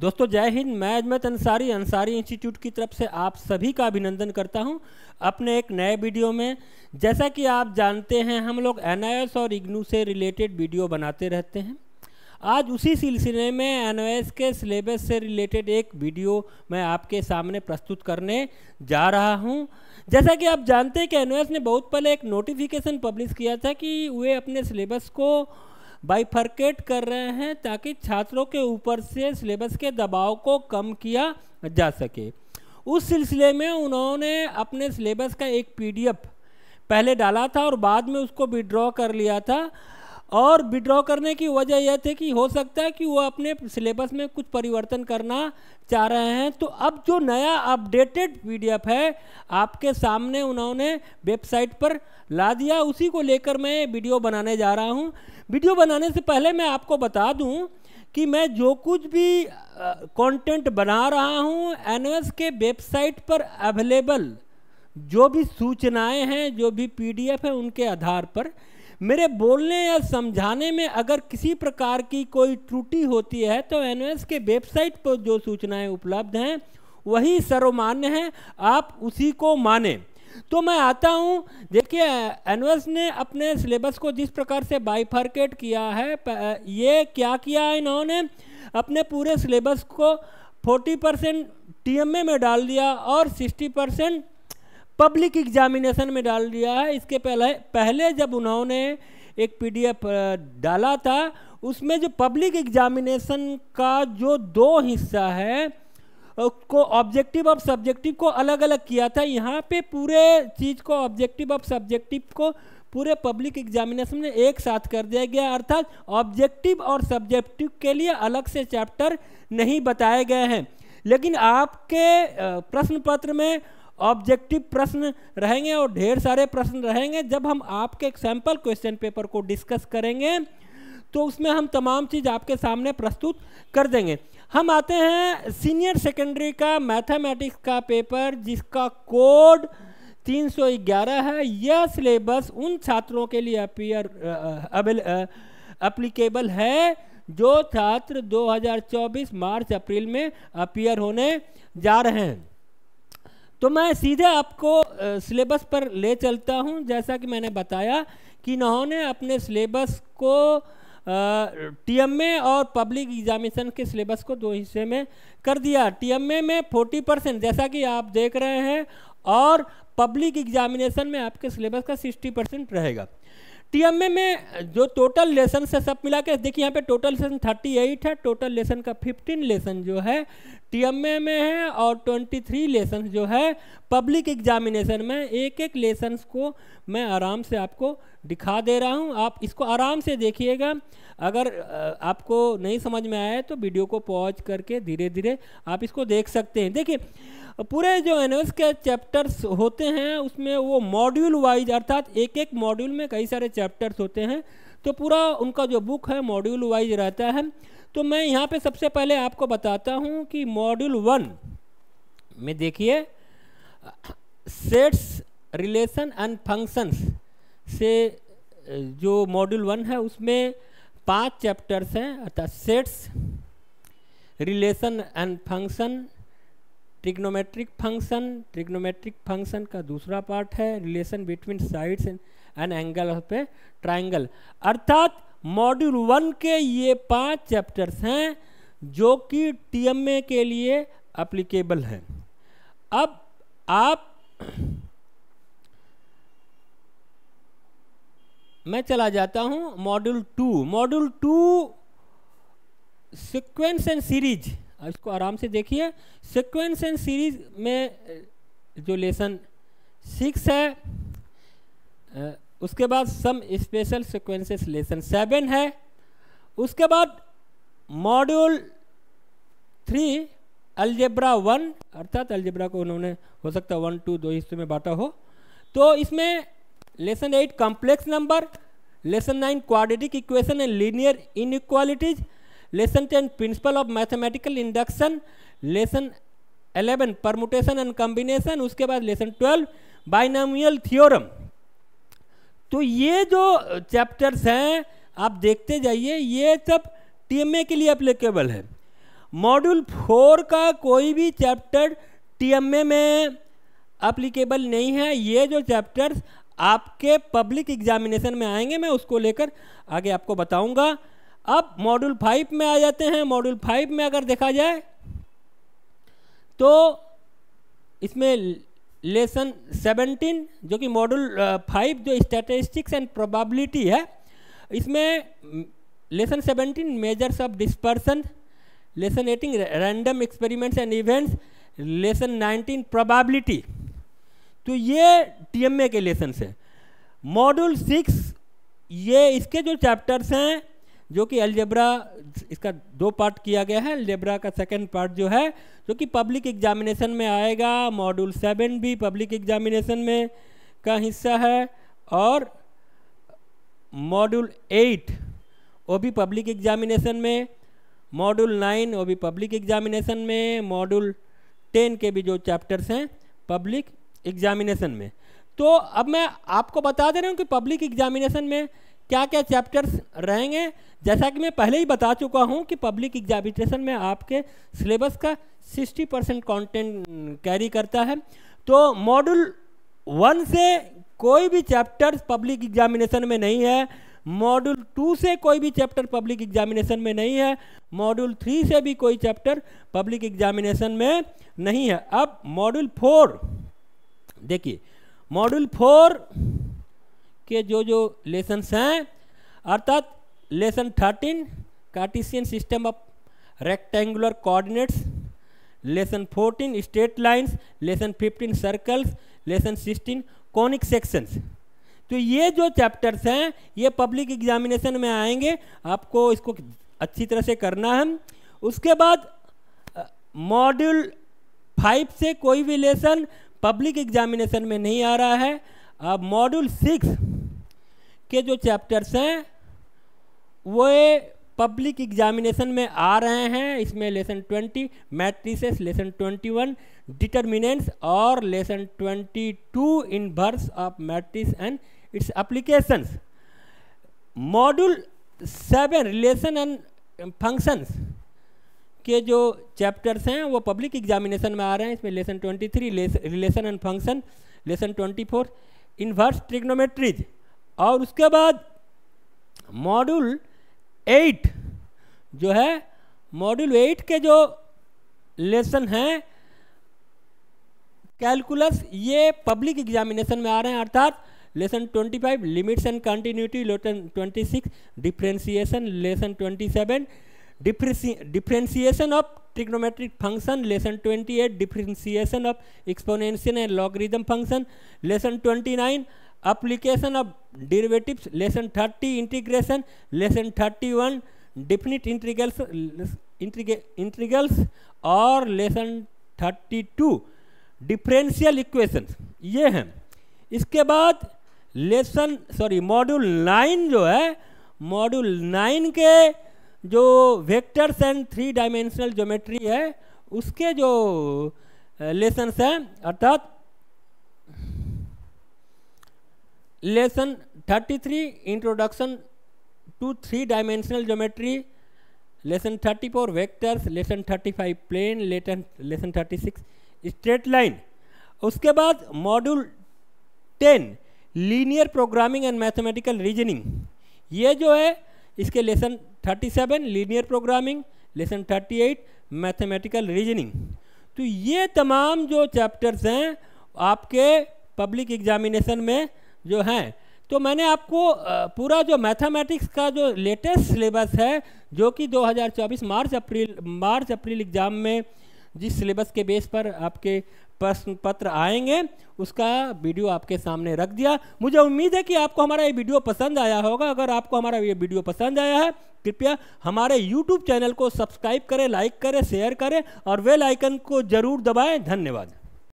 दोस्तों जय हिंद मैं अजमत अंसारी अंसारी इंस्टीट्यूट की तरफ से आप सभी का अभिनंदन करता हूं अपने एक नए वीडियो में जैसा कि आप जानते हैं हम लोग एन और इग्नू से रिलेटेड वीडियो बनाते रहते हैं आज उसी सिलसिले में एन के सिलेबस से रिलेटेड एक वीडियो मैं आपके सामने प्रस्तुत करने जा रहा हूँ जैसा कि आप जानते हैं कि एन ने बहुत पहले एक नोटिफिकेशन पब्लिश किया था कि वे अपने सिलेबस को बाइफर्केट कर रहे हैं ताकि छात्रों के ऊपर से सिलेबस के दबाव को कम किया जा सके उस सिलसिले में उन्होंने अपने सिलेबस का एक पीडीएफ पहले डाला था और बाद में उसको विड्रॉ कर लिया था और विड्रॉ करने की वजह यह थी कि हो सकता है कि वो अपने सिलेबस में कुछ परिवर्तन करना चाह रहे हैं तो अब जो नया अपडेटेड पीडीएफ है आपके सामने उन्होंने वेबसाइट पर ला दिया उसी को लेकर मैं वीडियो बनाने जा रहा हूँ वीडियो बनाने से पहले मैं आपको बता दूँ कि मैं जो कुछ भी कंटेंट बना रहा हूँ एन के वेबसाइट पर अवेलेबल जो भी सूचनाएं हैं जो भी पीडीएफ है उनके आधार पर मेरे बोलने या समझाने में अगर किसी प्रकार की कोई त्रुटि होती है तो एन के वेबसाइट पर जो सूचनाएं उपलब्ध हैं वही सर्वमान्य हैं आप उसी को माने तो मैं आता हूँ देखिए एनवस ने अपने सिलेबस को जिस प्रकार से बाइफर्केट किया है ये क्या किया है इन्होंने अपने पूरे सिलेबस को 40 परसेंट टी में डाल दिया और 60 परसेंट पब्लिक एग्जामिनेशन में डाल दिया है इसके पहले पहले जब उन्होंने एक पीडीएफ डाला था उसमें जो पब्लिक एग्जामिनेशन का जो दो हिस्सा है को ऑब्जेक्टिव और सब्जेक्टिव को अलग अलग किया था यहाँ पे पूरे चीज़ को ऑब्जेक्टिव और सब्जेक्टिव को पूरे पब्लिक एग्जामिनेशन में एक साथ कर दिया गया अर्थात ऑब्जेक्टिव और सब्जेक्टिव के लिए अलग से चैप्टर नहीं बताए गए हैं लेकिन आपके प्रश्न पत्र में ऑब्जेक्टिव प्रश्न रहेंगे और ढेर सारे प्रश्न रहेंगे जब हम आपके एग्जाम्पल क्वेश्चन पेपर को डिस्कस करेंगे तो उसमें हम तमाम चीज़ आपके सामने प्रस्तुत कर देंगे हम आते हैं सीनियर सेकेंडरी का मैथमेटिक्स का पेपर जिसका कोड 311 है यह सिलेबस उन छात्रों के लिए अपीयर अवेल अप्लीकेबल है जो छात्र 2024 मार्च अप्रैल में अपीयर होने जा रहे हैं तो मैं सीधे आपको सिलेबस पर ले चलता हूँ जैसा कि मैंने बताया कि इन्होंने अपने सिलेबस को टीएमए और पब्लिक एग्जामिनेशन के सिलेबस को दो हिस्से में कर दिया टीएमए में 40 परसेंट जैसा कि आप देख रहे हैं और पब्लिक एग्जामिनेशन में आपके सिलेबस का 60 परसेंट रहेगा टीएमए में जो टोटल लेसन से सब मिला के देखिए यहाँ पे टोटल लेसन 38 है टोटल लेसन का 15 लेसन जो है टीएमए में है और 23 लेसन जो है पब्लिक एग्जामिनेशन में एक एक लेसन को मैं आराम से आपको दिखा दे रहा हूँ आप इसको आराम से देखिएगा अगर आपको नहीं समझ में आया तो वीडियो को पॉज करके धीरे धीरे आप इसको देख सकते हैं देखिए पूरे जो एन के चैप्टर्स होते हैं उसमें वो मॉड्यूल वाइज अर्थात एक एक मॉड्यूल में कई सारे चैप्टर्स होते हैं तो पूरा उनका जो बुक है मॉड्यूल वाइज रहता है तो मैं यहाँ पे सबसे पहले आपको बताता हूँ कि मॉड्यूल वन में देखिए सेट्स रिलेशन एंड फंक्शंस से जो मॉड्यूल वन है उसमें पांच चैप्टर्स हैं अर्थात sets relation and function trigonometric function trigonometric function का दूसरा पार्ट है relation between sides and angle of a triangle अर्थात मॉड्यूल वन के ये पांच चैप्टर्स हैं जो कि टीएमए के लिए अप्लीकेबल हैं अब आप मैं चला जाता हूं module two module two sequence and series इसको आराम से देखिए सिक्वेंस एंड सीरीज में जो लेसन सिक्स है उसके बाद some special sequences lesson seven है उसके बाद मॉड्यूल थ्री अल्जेब्रा वन अर्थात अल्जेब्रा को उन्होंने हो सकता है वन टू दो हिस्से में बांटा हो तो इसमें lesson eight complex number lesson nine quadratic equation and linear inequalities lesson ten principle of mathematical induction lesson eleven permutation and combination उसके बाद लेसन ट्वेल्व बाइनामियल थियोरम तो ये जो चैप्टर्स हैं आप देखते जाइए ये सब टीएमए के लिए अप्लीकेबल है मॉड्यूल फोर का कोई भी चैप्टर टीएमए में अप्लीकेबल नहीं है ये जो चैप्टर्स आपके पब्लिक एग्जामिनेशन में आएंगे मैं उसको लेकर आगे आपको बताऊंगा अब मॉड्यूल फाइव में आ जाते हैं मॉड्यूल फाइव में अगर देखा जाए तो इसमें लेसन सेवनटीन जो कि मॉड्यूल फाइव जो स्टैटिस्टिक्स एंड प्रोबेबिलिटी है इसमें lesson seventeen measures of dispersion lesson eighteen random experiments and events lesson nineteen probability तो ये टीएमए के लेसन से मॉड्यूल सिक्स ये इसके जो चैप्टर्स हैं जो कि एलजेब्रा इसका दो पार्ट किया गया है एलजेब्रा का सेकंड पार्ट जो है जो कि पब्लिक एग्जामिनेशन में आएगा मॉड्यूल सेवन भी पब्लिक एग्जामिनेशन में का हिस्सा है और मॉड्यूल एट वो भी पब्लिक एग्जामिनेशन में मॉड्यूल नाइन वो भी पब्लिक एग्जामिनेशन में मॉड्यूल टेन के भी जो चैप्टर्स हैं पब्लिक एग्जामिनेशन में तो अब मैं आपको बता दे रहा हूँ कि पब्लिक एग्जामिनेशन में क्या क्या चैप्टर्स रहेंगे जैसा कि मैं पहले ही बता चुका हूँ कि पब्लिक एग्जामिनेशन में आपके सिलेबस का 60 परसेंट कॉन्टेंट कैरी करता है तो मॉड्यूल वन से कोई भी चैप्टर्स पब्लिक एग्जामिनेशन में नहीं है मॉड्यूल टू से कोई भी चैप्टर पब्लिक एग्जामिनेशन में नहीं है मॉड्यूल थ्री से भी कोई चैप्टर पब्लिक एग्जामिनेशन में नहीं है अब मॉड्यूल फोर देखिए मॉड्यूल फोर के जो जो लेसन्स हैं अर्थात lesson thirteen Cartesian system of rectangular coordinates lesson fourteen straight lines lesson fifteen circles lesson sixteen conic sections तो ये जो चैप्टर्स हैं ये पब्लिक एग्जामिनेशन में आएंगे आपको इसको अच्छी तरह से करना है उसके बाद मॉड्यूल फाइव से कोई भी लेसन पब्लिक एग्जामिनेशन में नहीं आ रहा है अब मॉड्यूल सिक्स के जो चैप्टर्स हैं वे पब्लिक एग्जामिनेशन में आ रहे हैं इसमें लेसन 20 मैट्रिसेस लेसन 21 डिटर्मिनेंट्स और lesson 22 inverse of matrix and its applications module seven relation and functions के जो चैप्टर्स हैं वो पब्लिक एग्जामिनेशन में आ रहे हैं इसमें lesson 23 relation and function lesson 24 inverse trigonometries और उसके बाद मॉड्यूल एट जो है मॉड्यूल एट के जो लेसन हैं कैलकुलस ये पब्लिक एग्जामिनेशन में आ रहे हैं अर्थात lesson 25 limits and continuity lesson 26 differentiation lesson 27 differentiation of trigonometric function lesson 28 differentiation of exponential and logarithm function lesson 29 application of डिवेटिव lesson thirty integration lesson thirty one definite integrals integrals और lesson thirty two differential equation ये हैं इसके बाद lesson sorry module nine जो है module nine के जो vectors and three dimensional geometry है उसके जो लेसन्स eh, हैं अर्थात lesson 33 introduction to three dimensional geometry lesson 34 vectors lesson 35 plane lesson lesson 36 straight line उसके बाद module 10 linear programming and mathematical reasoning ये जो है इसके lesson 37 linear programming lesson 38 mathematical reasoning तो ये तमाम जो चैप्टर्स हैं आपके पब्लिक एग्जामिनेशन में जो हैं तो मैंने आपको पूरा जो मैथमेटिक्स का जो लेटेस्ट सिलेबस है जो कि 2024 मार्च अप्रैल मार्च अप्रैल एग्ज़ाम में जिस सिलेबस के बेस पर आपके प्रश्न पत्र आएंगे उसका वीडियो आपके सामने रख दिया मुझे उम्मीद है कि आपको हमारा ये वीडियो पसंद आया होगा अगर आपको हमारा ये वीडियो पसंद आया है कृपया हमारे यूट्यूब चैनल को सब्सक्राइब करें लाइक करें शेयर करें और वेल आइकन को ज़रूर दबाएं धन्यवाद